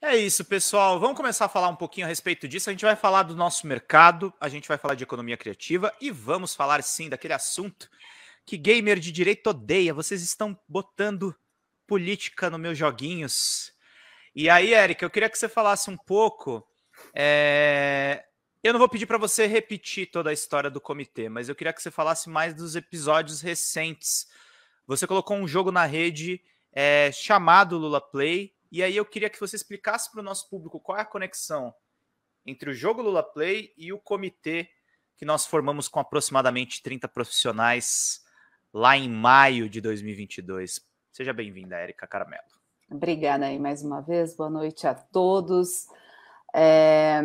É isso, pessoal. Vamos começar a falar um pouquinho a respeito disso. A gente vai falar do nosso mercado, a gente vai falar de economia criativa e vamos falar sim daquele assunto que gamer de direito odeia. Vocês estão botando política nos meus joguinhos. E aí, Eric, eu queria que você falasse um pouco. É... Eu não vou pedir para você repetir toda a história do comitê, mas eu queria que você falasse mais dos episódios recentes. Você colocou um jogo na rede é, chamado Lula Play, e aí eu queria que você explicasse para o nosso público qual é a conexão entre o jogo Lula Play e o comitê que nós formamos com aproximadamente 30 profissionais lá em maio de 2022. Seja bem-vinda, Érica Caramelo. Obrigada aí mais uma vez, boa noite a todos. É,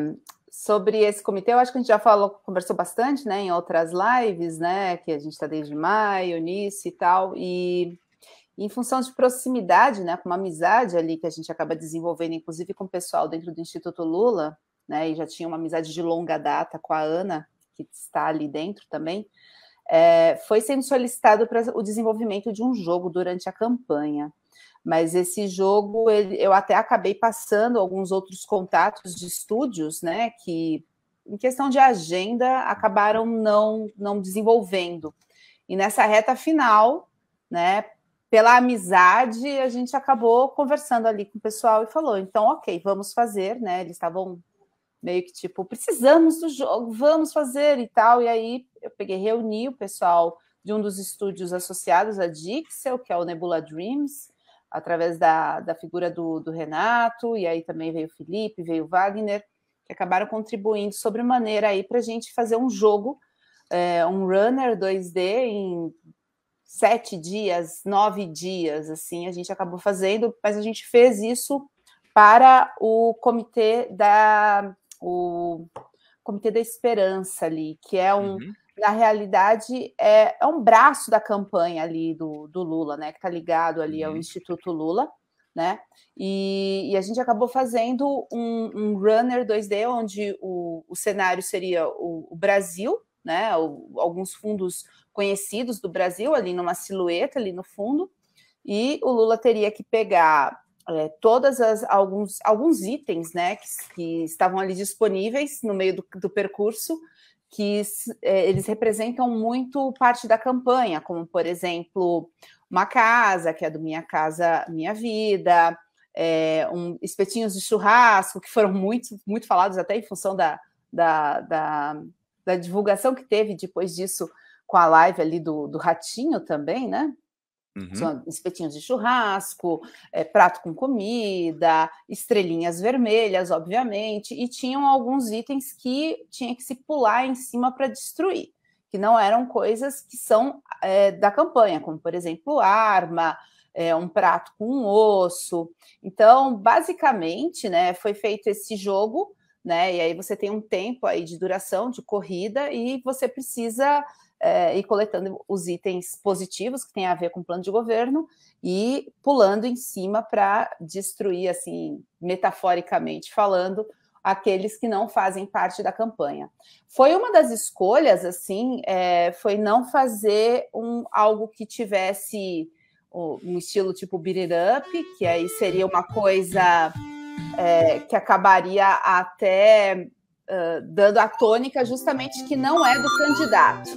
sobre esse comitê, eu acho que a gente já falou, conversou bastante né, em outras lives, né? Que a gente está desde maio, nisso e tal, e e em função de proximidade, né, com uma amizade ali que a gente acaba desenvolvendo, inclusive com o pessoal dentro do Instituto Lula, né, e já tinha uma amizade de longa data com a Ana, que está ali dentro também, é, foi sendo solicitado para o desenvolvimento de um jogo durante a campanha. Mas esse jogo, ele, eu até acabei passando alguns outros contatos de estúdios, né, que em questão de agenda acabaram não, não desenvolvendo. E nessa reta final, né, pela amizade, a gente acabou conversando ali com o pessoal e falou: então, ok, vamos fazer, né? Eles estavam meio que tipo, precisamos do jogo, vamos fazer e tal. E aí eu peguei, reuni o pessoal de um dos estúdios associados à Dixel, que é o Nebula Dreams, através da, da figura do, do Renato, e aí também veio o Felipe, veio o Wagner, que acabaram contribuindo sobremaneira aí para a gente fazer um jogo, é, um runner 2D em sete dias, nove dias, assim, a gente acabou fazendo, mas a gente fez isso para o comitê da o comitê da esperança ali, que é um uhum. na realidade é, é, um braço da campanha ali do, do Lula, né, que está ligado ali uhum. ao Instituto Lula, né? E, e a gente acabou fazendo um, um, runner 2D onde o, o cenário seria o, o Brasil, né? alguns fundos conhecidos do Brasil ali numa silhueta ali no fundo, e o Lula teria que pegar é, todas as alguns, alguns itens, né? Que, que estavam ali disponíveis no meio do, do percurso que é, eles representam muito parte da campanha, como por exemplo uma casa que é do Minha Casa Minha Vida, é, um, espetinhos de churrasco que foram muito muito falados até em função da, da, da da divulgação que teve depois disso com a live ali do, do Ratinho também, né? Uhum. São espetinhos de churrasco, é, prato com comida, estrelinhas vermelhas, obviamente, e tinham alguns itens que tinha que se pular em cima para destruir, que não eram coisas que são é, da campanha, como por exemplo arma, é, um prato com um osso. Então, basicamente, né, foi feito esse jogo né? E aí você tem um tempo aí de duração de corrida e você precisa é, ir coletando os itens positivos que tem a ver com o plano de governo e pulando em cima para destruir, assim, metaforicamente falando, aqueles que não fazem parte da campanha. Foi uma das escolhas, assim, é, foi não fazer um, algo que tivesse um estilo tipo beat it up, que aí seria uma coisa é, que acabaria até uh, dando a tônica justamente que não é do candidato,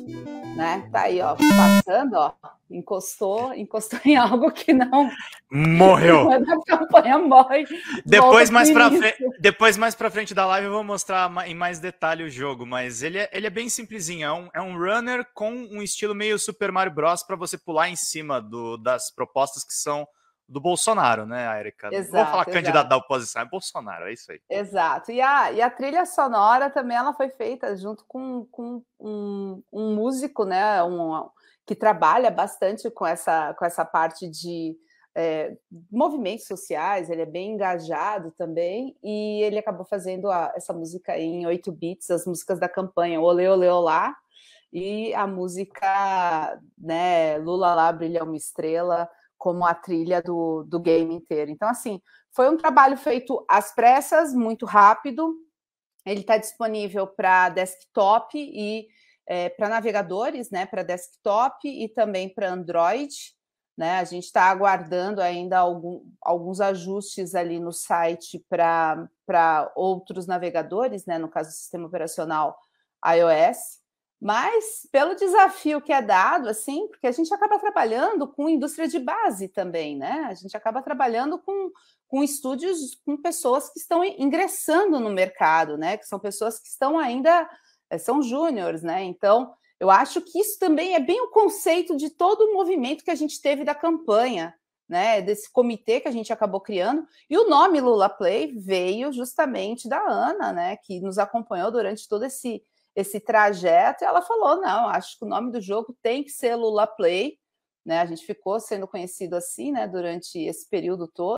né? Tá aí, ó, passando, ó, encostou, encostou em algo que não morreu. Na campanha morre. Depois mais para frente, depois mais para frente da live eu vou mostrar em mais detalhe o jogo, mas ele é, ele é bem simplesinho, é um, é um runner com um estilo meio Super Mario Bros para você pular em cima do, das propostas que são do Bolsonaro, né, Erika? Erika? Vou falar exato. candidato da oposição, é Bolsonaro, é isso aí. Exato. E a, e a trilha sonora também ela foi feita junto com, com um, um músico, né, um, que trabalha bastante com essa, com essa parte de é, movimentos sociais, ele é bem engajado também, e ele acabou fazendo a, essa música em 8 bits, as músicas da campanha Olê, Olê, Olá, e a música né, Lula Lá Brilha Uma Estrela, como a trilha do, do game inteiro. Então, assim, foi um trabalho feito às pressas, muito rápido. Ele está disponível para desktop e é, para navegadores, né? Para desktop e também para Android. Né? A gente está aguardando ainda algum, alguns ajustes ali no site para outros navegadores, né? No caso, o sistema operacional iOS mas pelo desafio que é dado, assim, porque a gente acaba trabalhando com indústria de base também, né? A gente acaba trabalhando com, com estúdios, com pessoas que estão ingressando no mercado, né? Que são pessoas que estão ainda, eh, são júniores, né? Então, eu acho que isso também é bem o conceito de todo o movimento que a gente teve da campanha, né? Desse comitê que a gente acabou criando. E o nome Lula Play veio justamente da Ana, né? Que nos acompanhou durante todo esse esse trajeto, e ela falou: não, acho que o nome do jogo tem que ser Lula Play. Né? A gente ficou sendo conhecido assim né, durante esse período todo.